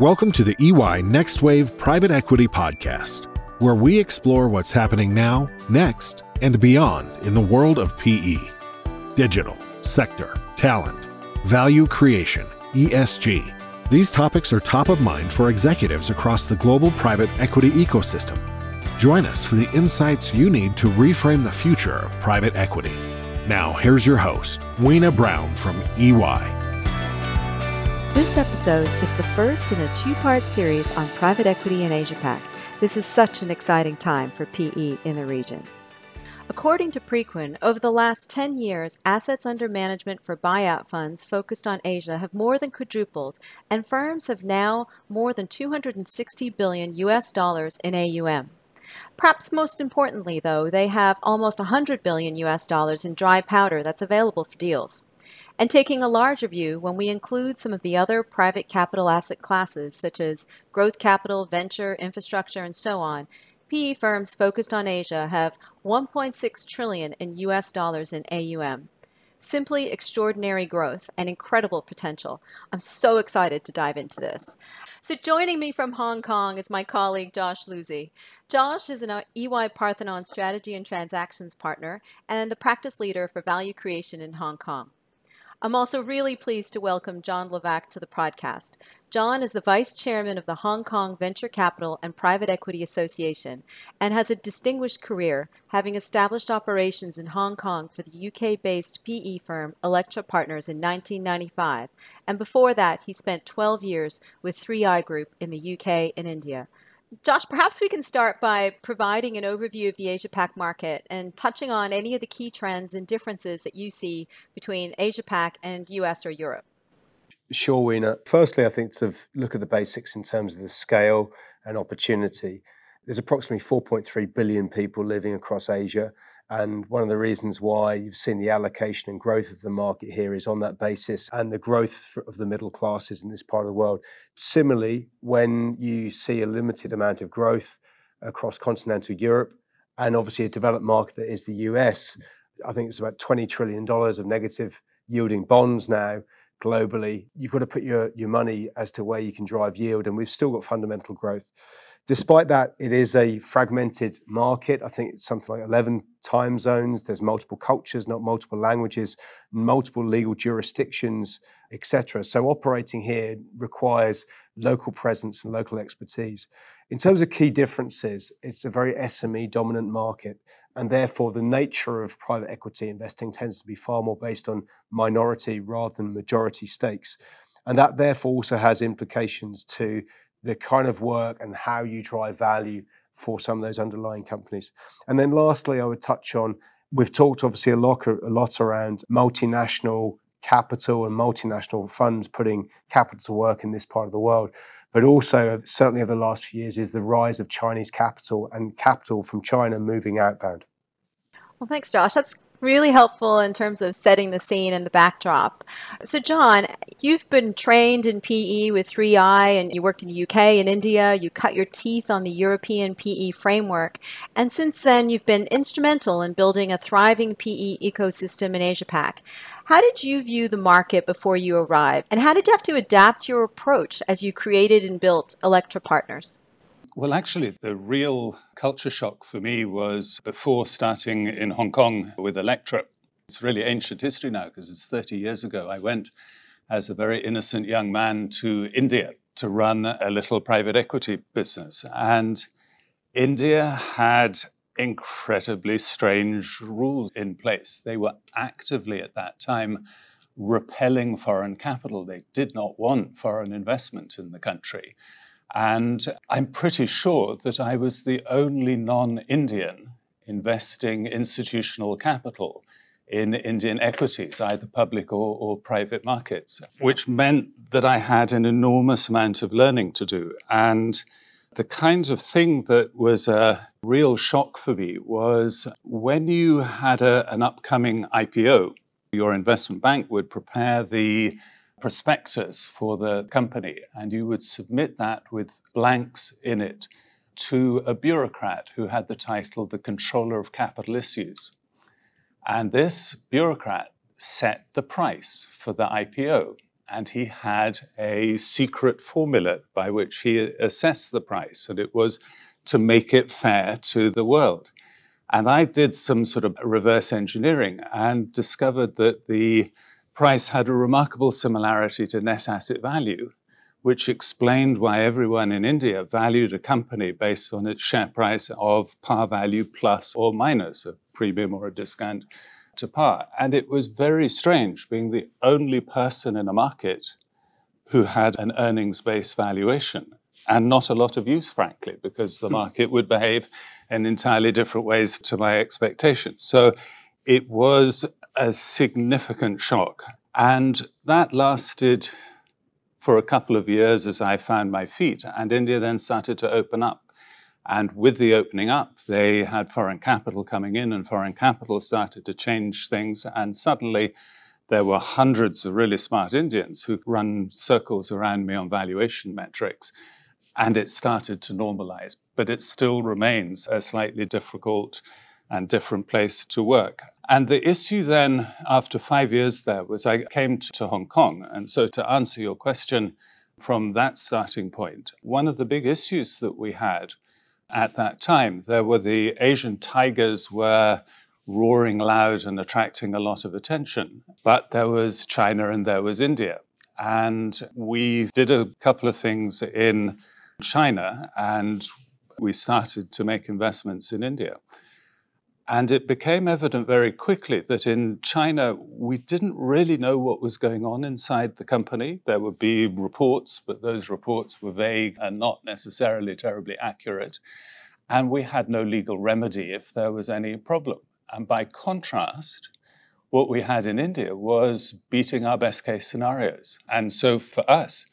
Welcome to the EY Next Wave Private Equity Podcast, where we explore what's happening now, next, and beyond in the world of PE. Digital, sector, talent, value creation, ESG. These topics are top of mind for executives across the global private equity ecosystem. Join us for the insights you need to reframe the future of private equity. Now, here's your host, Weena Brown from EY. This episode is the first in a two part series on private equity in Asia Pac. This is such an exciting time for PE in the region. According to Prequin, over the last 10 years, assets under management for buyout funds focused on Asia have more than quadrupled, and firms have now more than 260 billion US dollars in AUM. Perhaps most importantly, though, they have almost 100 billion US dollars in dry powder that's available for deals and taking a larger view when we include some of the other private capital asset classes, such as growth capital, venture, infrastructure, and so on, PE firms focused on Asia have 1.6 trillion in US dollars in AUM. Simply extraordinary growth and incredible potential. I'm so excited to dive into this. So joining me from Hong Kong is my colleague Josh Luzzi. Josh is an EY Parthenon strategy and transactions partner and the practice leader for value creation in Hong Kong. I'm also really pleased to welcome John Levac to the podcast. John is the vice chairman of the Hong Kong Venture Capital and Private Equity Association and has a distinguished career, having established operations in Hong Kong for the UK based PE firm Electra Partners in 1995. And before that, he spent 12 years with 3i Group in the UK and India. Josh, perhaps we can start by providing an overview of the Asia Pac market and touching on any of the key trends and differences that you see between Asia Pac and US or Europe. Sure, Weena. Firstly, I think to look at the basics in terms of the scale and opportunity. There's approximately 4.3 billion people living across Asia. And one of the reasons why you've seen the allocation and growth of the market here is on that basis and the growth of the middle classes in this part of the world. Similarly, when you see a limited amount of growth across continental Europe and obviously a developed market that is the US, I think it's about $20 trillion of negative yielding bonds now globally. You've got to put your, your money as to where you can drive yield, and we've still got fundamental growth. Despite that, it is a fragmented market. I think it's something like 11 time zones. There's multiple cultures, not multiple languages, multiple legal jurisdictions, etc. So operating here requires local presence and local expertise. In terms of key differences, it's a very SME dominant market, and therefore the nature of private equity investing tends to be far more based on minority rather than majority stakes. And that therefore also has implications to the kind of work and how you drive value for some of those underlying companies. And then lastly, I would touch on we've talked obviously a lot, a lot around multinational capital and multinational funds putting capital to work in this part of the world. But also, certainly over the last few years, is the rise of Chinese capital and capital from China moving outbound. Well, thanks, Josh. That's really helpful in terms of setting the scene and the backdrop. So, John, you've been trained in PE with 3i and you worked in the UK and India. You cut your teeth on the European PE framework. And since then, you've been instrumental in building a thriving PE ecosystem in Asia Pac. How did you view the market before you arrived? And how did you have to adapt your approach as you created and built Electra Partners? Well, actually, the real culture shock for me was before starting in Hong Kong with Electra. It's really ancient history now because it's 30 years ago. I went as a very innocent young man to India to run a little private equity business. And India had incredibly strange rules in place. They were actively at that time repelling foreign capital. They did not want foreign investment in the country. And I'm pretty sure that I was the only non Indian investing institutional capital in Indian equities, either public or, or, private markets, which meant that I had an enormous amount of learning to do. And the kind of thing that was a real shock for me was when you had a, an upcoming IPO, your investment bank would prepare the prospectus for the company, and you would submit that with blanks in it to a bureaucrat who had the title the Controller of Capital Issues. And this bureaucrat set the price for the IPO, and he had a secret formula by which he assessed the price, and it was to make it fair to the world. And I did some sort of reverse engineering and discovered that the price had a remarkable similarity to net asset value, which explained why everyone in India valued a company based on its share price of par value plus or minus a premium or a discount to par. And it was very strange being the only person in a market who had an earnings based valuation and not a lot of use, frankly, because the hmm. market would behave in entirely different ways to my expectations. So it was a significant shock. And that lasted for a couple of years as I found my feet. And India then started to open up. And with the opening up, they had foreign capital coming in, and foreign capital started to change things. And suddenly, there were hundreds of really smart Indians who run circles around me on valuation metrics. And it started to normalize, but it still remains a slightly difficult and different place to work. And the issue then, after five years there, was I came to Hong Kong. And so, to answer your question from that starting point, one of the big issues that we had at that time, there were the Asian tigers were roaring loud and attracting a lot of attention. But there was China and there was India. And we did a couple of things in China and we started to make investments in India. And it became evident very quickly that in China, we didn't really know what was going on inside the company. There would be reports, but those reports were vague and not necessarily terribly accurate. And we had no legal remedy if there was any problem. And by contrast, what we had in India was beating our best case scenarios. And so for us,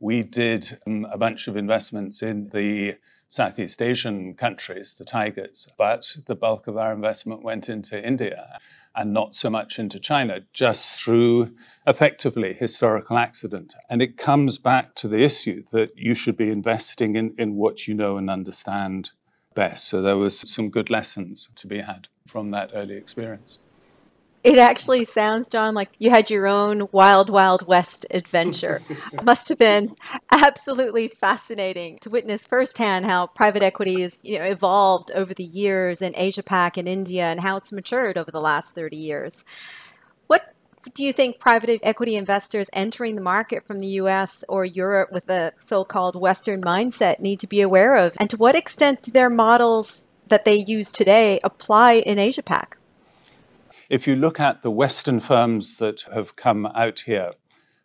we did um, a bunch of investments in the Southeast Asian countries, the Tigers, but the bulk of our investment went into India and not so much into China, just through effectively historical accident. And it comes back to the issue that you should be investing in, in what you know and understand best. So there was some good lessons to be had from that early experience. It actually sounds, John, like you had your own wild, wild west adventure. Must have been absolutely fascinating to witness firsthand how private equity has you know, evolved over the years in Asia Pac and India and how it's matured over the last 30 years. What do you think private equity investors entering the market from the US or Europe with a so called Western mindset need to be aware of? And to what extent do their models that they use today apply in Asia Pac? If you look at the Western firms that have come out here,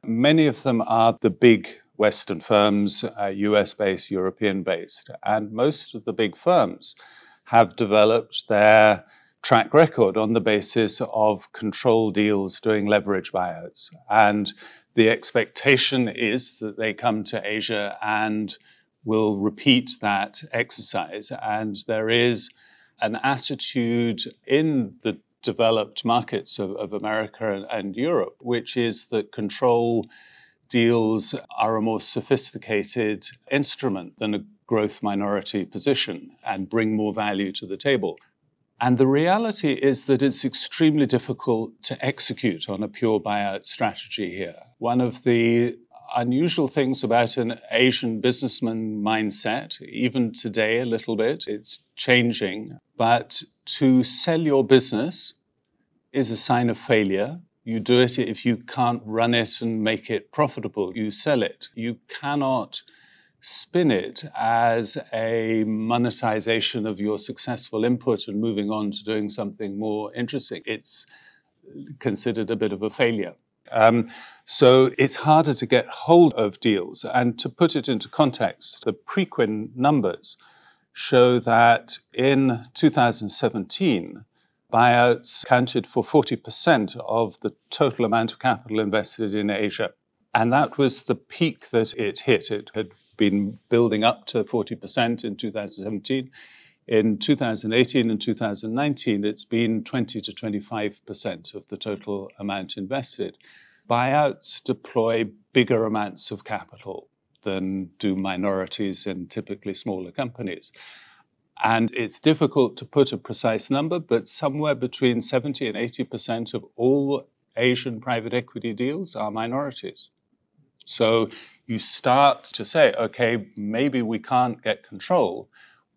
many of them are the big Western firms, uh, US based, European based. And most of the big firms have developed their track record on the basis of control deals doing leverage buyouts. And the expectation is that they come to Asia and will repeat that exercise. And there is an attitude in the developed markets of, of America and, and Europe, which is that control deals are a more sophisticated instrument than a growth minority position and bring more value to the table. And the reality is that it's extremely difficult to execute on a pure buyout strategy here. One of the unusual things about an Asian businessman mindset, even today a little bit. It's changing. But to sell your business is a sign of failure. You do it if you can't run it and make it profitable. You sell it. You cannot spin it as a monetization of your successful input and moving on to doing something more interesting. It's considered a bit of a failure. Um, so it's harder to get hold of deals. And to put it into context, the Prequin numbers show that in 2017, buyouts accounted for 40% of the total amount of capital invested in Asia. And that was the peak that it hit. It had been building up to 40% in 2017. In 2018 and 2019, it's been 20 to 25% of the total amount invested. Buyouts deploy bigger amounts of capital than do minorities in typically smaller companies. And it's difficult to put a precise number, but somewhere between 70 and 80% of all Asian private equity deals are minorities. So you start to say, okay, maybe we can't get control,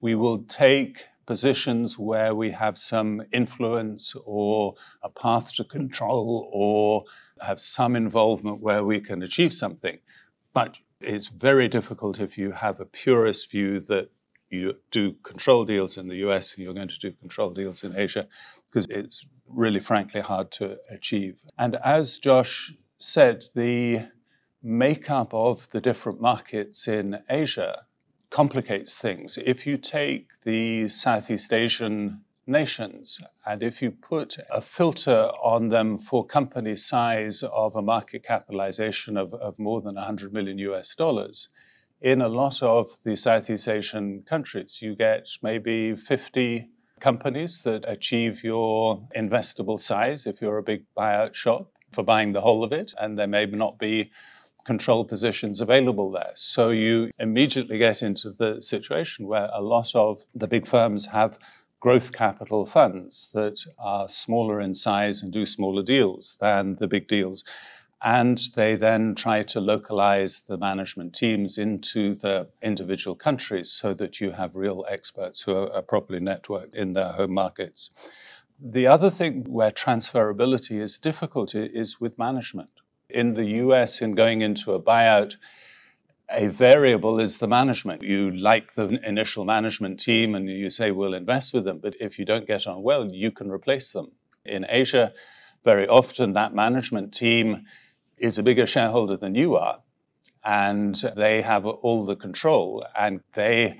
we will take positions where we have some influence or a path to control or have some involvement where we can achieve something. But it's very difficult if you have a purist view that you do control deals in the US and you're going to do control deals in Asia, because it's really, frankly, hard to achieve. And as Josh said, the makeup of the different markets in Asia complicates things. If you take the Southeast Asian nations and if you put a filter on them for company size of a market capitalization of, of more than 100 million US dollars, in a lot of the Southeast Asian countries, you get maybe 50 companies that achieve your investable size if you're a big buyout shop for buying the whole of it. And there may not be control positions available there. So you immediately get into the situation where a lot of the big firms have growth capital funds that are smaller in size and do smaller deals than the big deals. And they then try to localize the management teams into the individual countries so that you have real experts who are, properly networked in their home markets. The other thing where transferability is difficult is with management in the US in going into a buyout, a variable is the management. You like the initial management team and you say, we'll invest with them. But if you don't get on well, you can replace them. In Asia, very often that management team is a bigger shareholder than you are. And they have all the control and they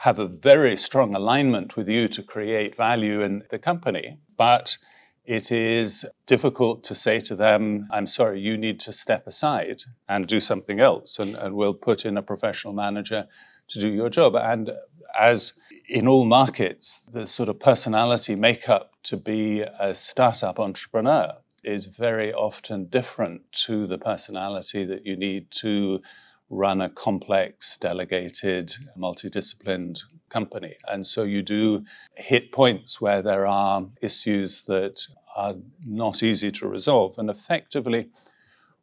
have a very strong alignment with you to create value in the company. But it is difficult to say to them, I'm sorry, you need to step aside and do something else, and, and, we'll put in a professional manager to do your job. And as in all markets, the sort of personality makeup to be a startup entrepreneur is very often different to the personality that you need to run a complex, delegated, multidisciplined company. And so you do hit points where there are issues that are not easy to resolve. And effectively,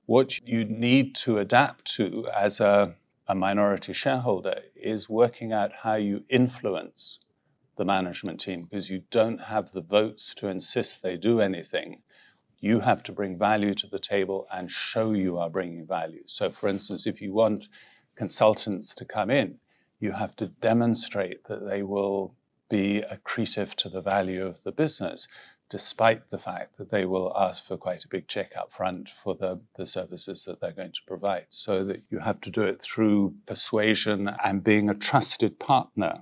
what you need to adapt to as a, a minority shareholder is working out how you influence the management team because you don't have the votes to insist they do anything. You have to bring value to the table and show you are bringing value. So, for instance, if you want consultants to come in, you have to demonstrate that they will be accretive to the value of the business, despite the fact that they will ask for quite a big check up front for the, the services that they're going to provide. So that you have to do it through persuasion and being a trusted partner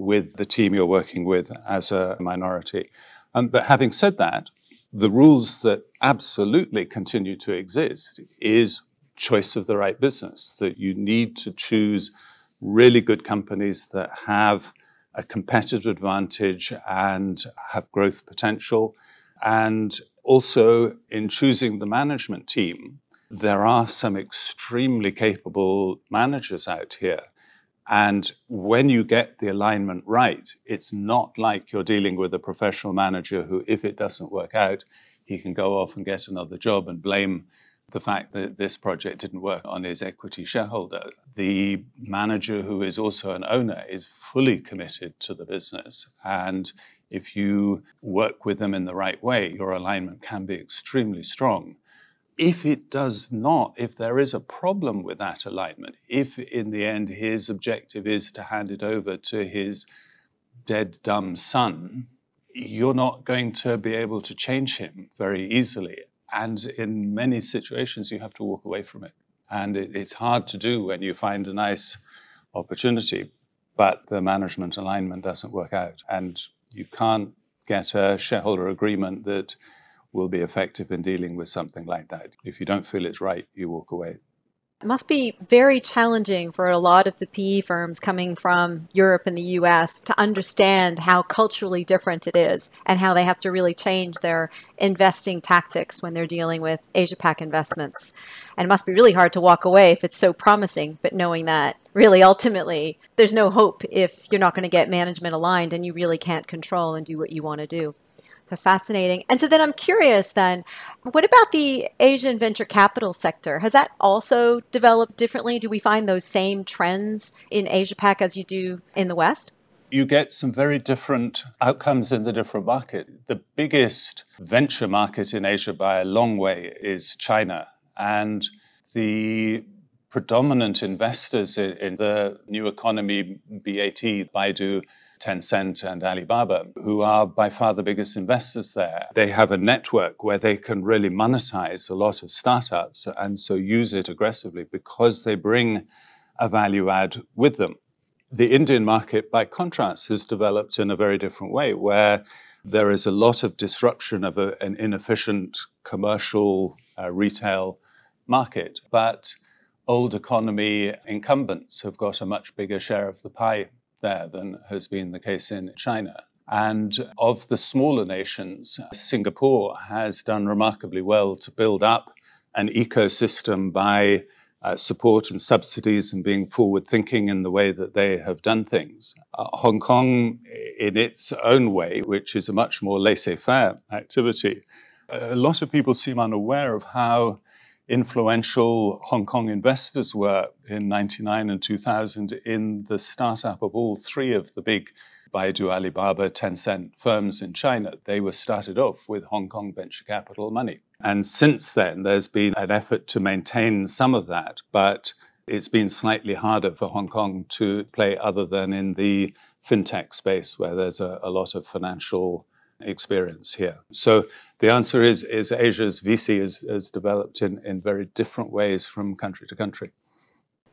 with the team you're working with as a minority. Um, but having said that, the rules that absolutely continue to exist is choice of the right business, that you need to choose really good companies that have a competitive advantage and have growth potential. And also, in choosing the management team, there are some extremely capable managers out here. And when you get the alignment right, it's not like you're dealing with a professional manager who, if it doesn't work out, he can go off and get another job and blame the fact that this project didn't work on his equity shareholder. The manager, who is also an owner, is fully committed to the business. And if you work with them in the right way, your alignment can be extremely strong. If it does not, if there is a problem with that alignment, if in the end his objective is to hand it over to his dead, dumb son, you're not going to be able to change him very easily. And in many situations, you have to walk away from it. And it, it's hard to do when you find a nice opportunity, but the management alignment doesn't work out. And you can't get a shareholder agreement that will be effective in dealing with something like that. If you don't feel it's right, you walk away. It must be very challenging for a lot of the PE firms coming from Europe and the US to understand how culturally different it is and how they have to really change their investing tactics when they're dealing with Asia Pac investments. And it must be really hard to walk away if it's so promising, but knowing that really ultimately there's no hope if you're not going to get management aligned and you really can't control and do what you want to do. So fascinating. And so then I'm curious then, what about the Asian venture capital sector? Has that also developed differently? Do we find those same trends in Asia Pac as you do in the West? You get some very different outcomes in the different market. The biggest venture market in Asia by a long way is China. And the predominant investors in the new economy, BAT, Baidu, Tencent and Alibaba, who are by far the biggest investors there. They have a network where they can really monetize a lot of startups and so use it aggressively because they bring a value add with them. The Indian market, by contrast, has developed in a very different way where there is a lot of disruption of a, an inefficient commercial uh, retail market. But old economy incumbents have got a much bigger share of the pie there than has been the case in China. And of the smaller nations, Singapore has done remarkably well to build up an ecosystem by uh, support and subsidies and being forward thinking in the way that they have done things. Uh, Hong Kong, in its own way, which is a much more laissez faire activity, a lot of people seem unaware of how influential Hong Kong investors were in 99 and 2000 in the startup of all three of the big Baidu, Alibaba, Tencent firms in China. They were started off with Hong Kong venture capital money. And since then, there's been an effort to maintain some of that, but it's been slightly harder for Hong Kong to play other than in the fintech space where there's a, a lot of financial experience here. So the answer is, is Asia's VC is, is developed in, in very different ways from country to country.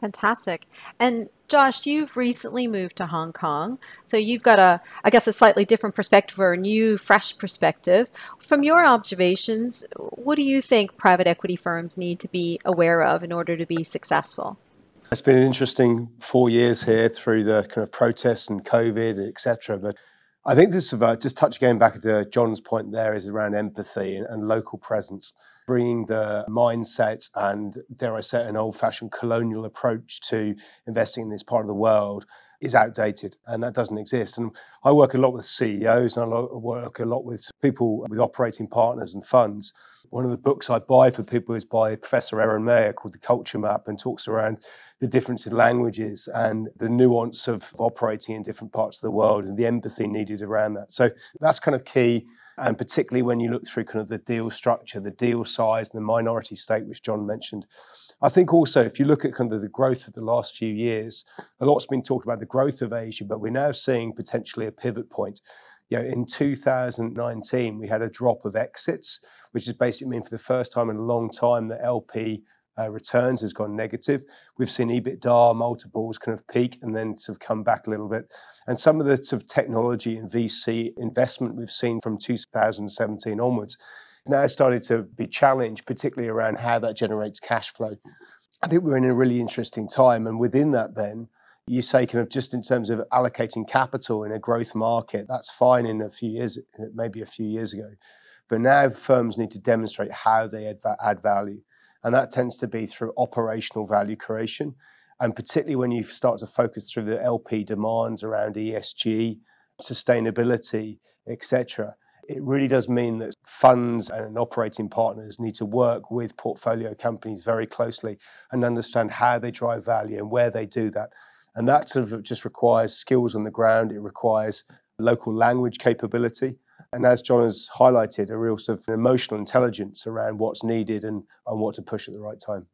Fantastic. And Josh, you've recently moved to Hong Kong. So you've got a, I guess, a slightly different perspective or a new, fresh perspective. From your observations, what do you think private equity firms need to be aware of in order to be successful? It's been an interesting four years here through the kind of protests and COVID, etc. But I think this is about just touch again back to John's point there is around empathy and, and local presence, bringing the mindset and dare I say an old-fashioned colonial approach to investing in this part of the world is outdated and that doesn't exist. And I work a lot with CEOs and I work a lot with people with operating partners and funds one of the books I buy for people is by Professor Aaron Mayer called The Culture Map and talks around the difference in languages and the nuance of operating in different parts of the world and the empathy needed around that. So that's kind of key. And particularly when you look through kind of the deal structure, the deal size, and the minority stake, which John mentioned. I think also, if you look at kind of the growth of the last few years, a lot's been talked about the growth of Asia, but we're now seeing potentially a pivot point you know, in 2019, we had a drop of exits, which is basically mean for the first time in a long time that LP uh, returns has gone negative. We've seen EBITDA multiples kind of peak and then sort of come back a little bit. And some of the sort of technology and VC investment we've seen from 2017 onwards now started to be challenged, particularly around how that generates cash flow. I think we're in a really interesting time. And within that, then, you say kind of just in terms of allocating capital in a growth market, that's fine in a few years, maybe a few years ago. But now firms need to demonstrate how they add, add value. And that tends to be through operational value creation. And particularly when you start to focus through the LP demands around ESG, sustainability, etc., it really does mean that funds and operating partners need to work with portfolio companies very closely and understand how they drive value and where they do that. And that sort of just requires skills on the ground. It requires local language capability. And as John has highlighted, a real sort of emotional intelligence around what's needed and, and what to push at the right time.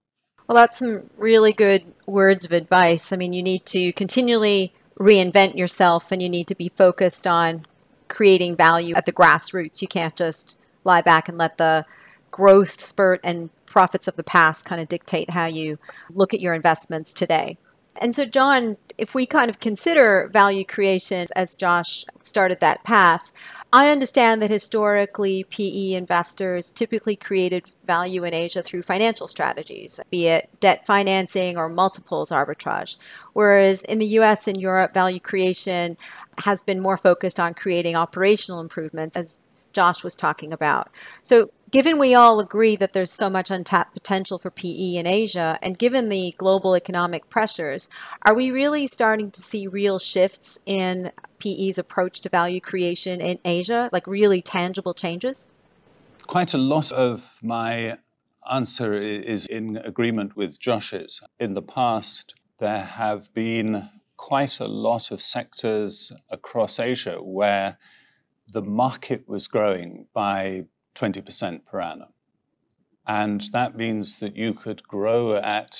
Well, that's some really good words of advice. I mean, you need to continually reinvent yourself and you need to be focused on creating value at the grassroots. You can't just lie back and let the growth spurt and profits of the past kind of dictate how you look at your investments today. And so, John, if we kind of consider value creation as Josh started that path, I understand that historically PE investors typically created value in Asia through financial strategies, be it debt financing or multiples arbitrage. Whereas in the US and Europe, value creation has been more focused on creating operational improvements, as Josh was talking about. So, Given we all agree that there's so much untapped potential for PE in Asia, and given the global economic pressures, are we really starting to see real shifts in PE's approach to value creation in Asia, like really tangible changes? Quite a lot of my answer is in agreement with Josh's. In the past, there have been quite a lot of sectors across Asia where the market was growing by 20% per annum. And that means that you could grow at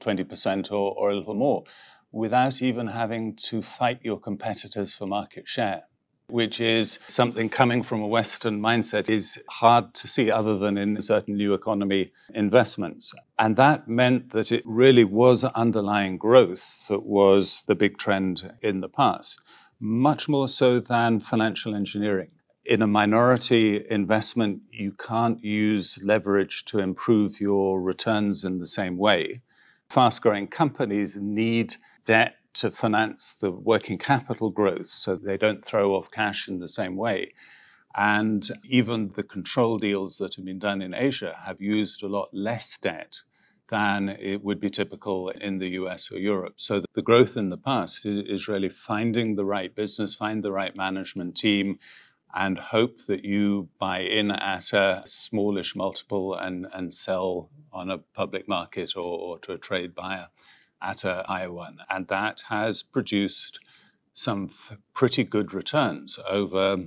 20% or, or a little more without even having to fight your competitors for market share, which is something coming from a Western mindset is hard to see other than in certain new economy investments. And that meant that it really was underlying growth that was the big trend in the past, much more so than financial engineering in a minority investment, you can't use leverage to improve your returns in the same way. Fast growing companies need debt to finance the working capital growth so they don't throw off cash in the same way. And even the control deals that have been done in Asia have used a lot less debt than it would be typical in the US or Europe. So the growth in the past is really finding the right business, find the right management team, and hope that you buy in at a smallish multiple and, and sell on a public market or, or to a trade buyer at a higher one. And that has produced some f- pretty good returns over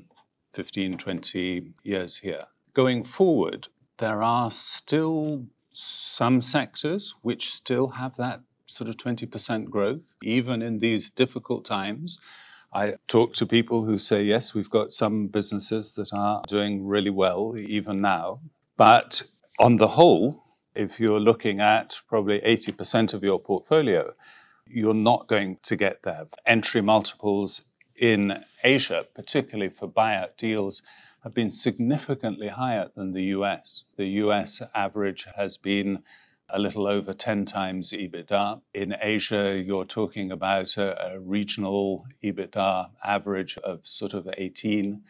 15, 20 years here. Going forward, there are still some sectors which still have that sort of 20% growth, even in these difficult times. I talk to people who say, yes, we've got some businesses that are doing really well even now. But on the whole, if you're looking at probably 80% of your portfolio, you're not going to get there. Entry multiples in Asia, particularly for buyout deals, have been significantly higher than the US. The US average has been a little over 10 times EBITDA. In Asia, you're talking about a, a regional EBITDA average of sort of 18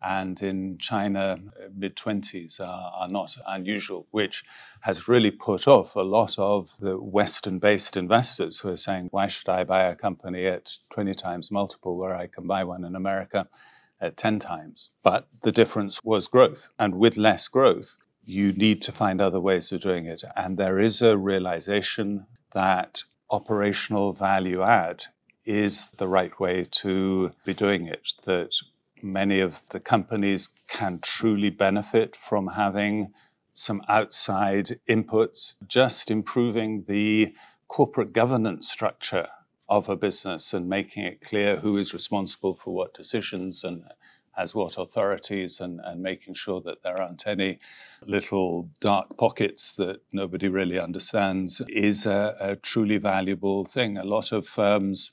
and in China, mid 20s are, are, not unusual, which has really put off a lot of the Western based investors who are saying, why should I buy a company at 20 times multiple where I can buy one in America? At 10 times. But the difference was growth. And with less growth, you need to find other ways of doing it. And there is a realization that operational value add is the right way to be doing it, that many of the companies can truly benefit from having some outside inputs, just improving the corporate governance structure of a business and making it clear who is responsible for what decisions and as what authorities and, and making sure that there aren't any little dark pockets that nobody really understands is a, a truly valuable thing. A lot of firms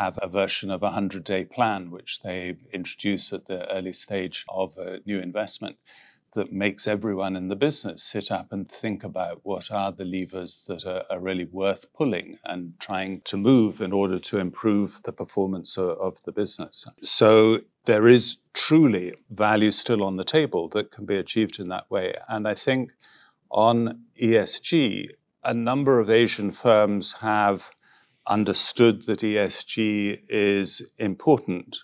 have a version of a 100 day plan, which they introduce at the early stage of a new investment that makes everyone in the business sit up and think about what are the levers that are, are really worth pulling and trying to move in order to improve the performance of, of the business. So there is truly value still on the table that can be achieved in that way. And I think on ESG, a number of Asian firms have understood that ESG is important,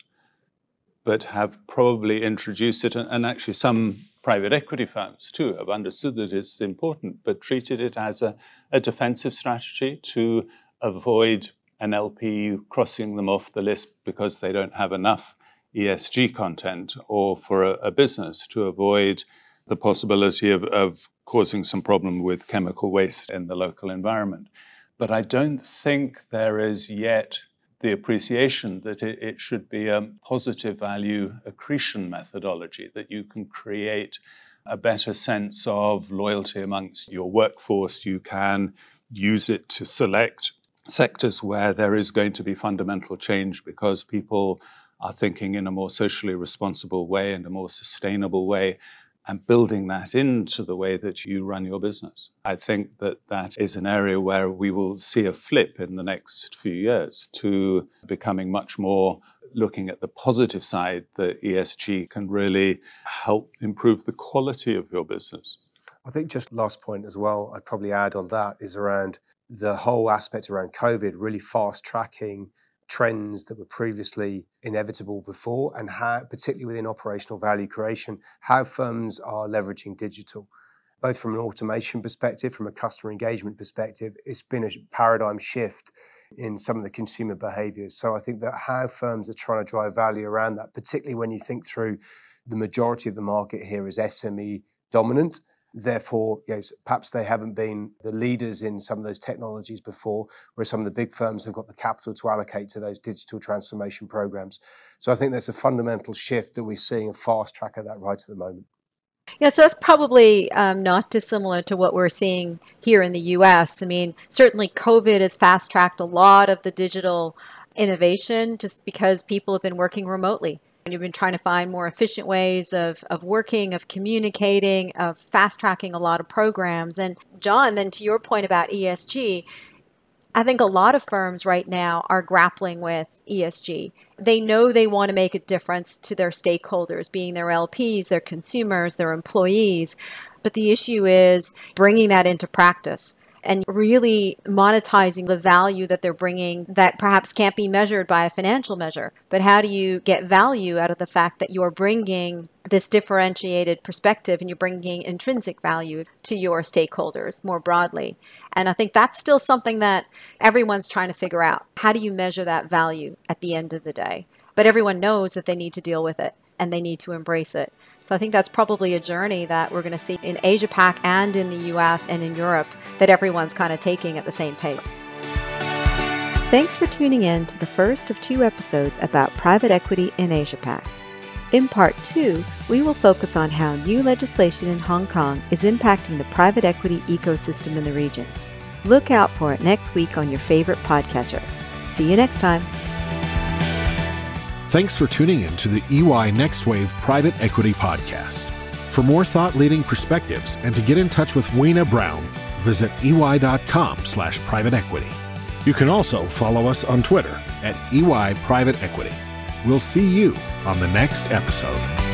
but have probably introduced it, and actually some private equity firms too have understood that it's important, but treated it as a, a defensive strategy to avoid an LP crossing them off the list because they don't have enough ESG content or for a, a business to avoid the possibility of, of causing some problem with chemical waste in the local environment. But I don't think there is yet the appreciation that it, it should be a positive value accretion methodology, that you can create a better sense of loyalty amongst your workforce. You can use it to select sectors where there is going to be fundamental change because people are thinking in a more socially responsible way and a more sustainable way and building that into the way that you run your business. I think that that is an area where we will see a flip in the next few years to becoming much more looking at the positive side that ESG can really help improve the quality of your business. I think just last point as well, I'd probably add on that is around the whole aspect around COVID, really fast tracking trends that were previously inevitable before, and how, particularly within operational value creation, how firms are leveraging digital. Both from an automation perspective, from a customer engagement perspective, it's been a paradigm shift in some of the consumer behaviors. So I think that how firms are trying to drive value around that, particularly when you think through the majority of the market here is SME dominant Therefore, yes, perhaps they haven't been the leaders in some of those technologies before, whereas some of the big firms have got the capital to allocate to those digital transformation programs. So I think there's a fundamental shift that we're seeing a fast track of that right at the moment. Yeah, so that's probably um, not dissimilar to what we're seeing here in the US. I mean, certainly COVID has fast tracked a lot of the digital innovation just because people have been working remotely. You've been trying to find more efficient ways of, of working, of communicating, of fast tracking a lot of programs. And John, then to your point about ESG, I think a lot of firms right now are grappling with ESG. They know they want to make a difference to their stakeholders, being their LPs, their consumers, their employees. But the issue is bringing that into practice and really monetizing the value that they're bringing that perhaps can't be measured by a financial measure. But how do you get value out of the fact that you're bringing this differentiated perspective and you're bringing intrinsic value to your stakeholders more broadly. And I think that's still something that everyone's trying to figure out. How do you measure that value at the end of the day? But everyone knows that they need to deal with it and they need to embrace it. So I think that's probably a journey that we're going to see in Asia Pac and in the US and in Europe that everyone's kind of taking at the same pace. Thanks for tuning in to the first of two episodes about private equity in Asia Pac. In part two, we will focus on how new legislation in Hong Kong is impacting the private equity ecosystem in the region. Look out for it next week on your favorite podcatcher. See you next time. Thanks for tuning in to the EY Next Wave Private Equity Podcast. For more thought-leading perspectives and to get in touch with Wena Brown, visit ey.com slash private equity. You can also follow us on Twitter at EY Private Equity. We'll see you on the next episode.